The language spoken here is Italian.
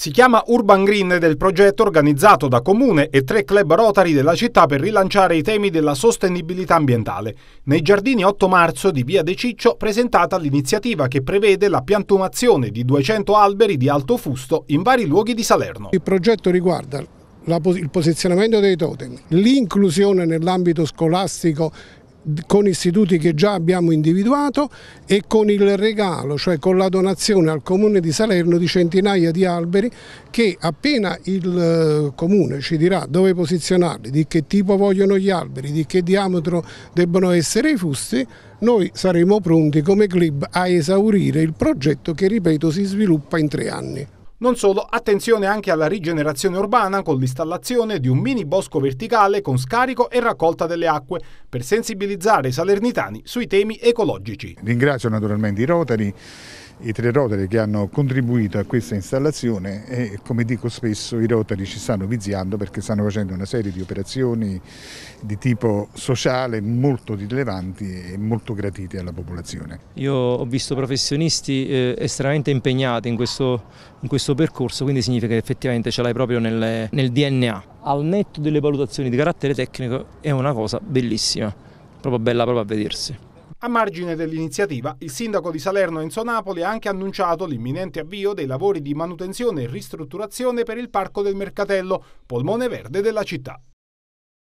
Si chiama Urban Green ed è il progetto organizzato da Comune e tre club rotari della città per rilanciare i temi della sostenibilità ambientale. Nei giardini 8 marzo di Via De Ciccio presentata l'iniziativa che prevede la piantumazione di 200 alberi di alto fusto in vari luoghi di Salerno. Il progetto riguarda il posizionamento dei totem, l'inclusione nell'ambito scolastico con istituti che già abbiamo individuato e con il regalo, cioè con la donazione al Comune di Salerno di centinaia di alberi che appena il eh, Comune ci dirà dove posizionarli, di che tipo vogliono gli alberi, di che diametro debbono essere i fusti, noi saremo pronti come club a esaurire il progetto che, ripeto, si sviluppa in tre anni. Non solo, attenzione anche alla rigenerazione urbana con l'installazione di un mini bosco verticale con scarico e raccolta delle acque per sensibilizzare i salernitani sui temi ecologici. Ringrazio naturalmente i Rotary i tre rotari che hanno contribuito a questa installazione e come dico spesso i rotari ci stanno viziando perché stanno facendo una serie di operazioni di tipo sociale molto rilevanti e molto gratite alla popolazione. Io ho visto professionisti eh, estremamente impegnati in questo, in questo, percorso, quindi significa che effettivamente ce l'hai proprio nel, nel DNA. Al netto delle valutazioni di carattere tecnico è una cosa bellissima, proprio bella proprio a vedersi. A margine dell'iniziativa, il sindaco di Salerno Enzo Napoli ha anche annunciato l'imminente avvio dei lavori di manutenzione e ristrutturazione per il Parco del Mercatello, polmone verde della città.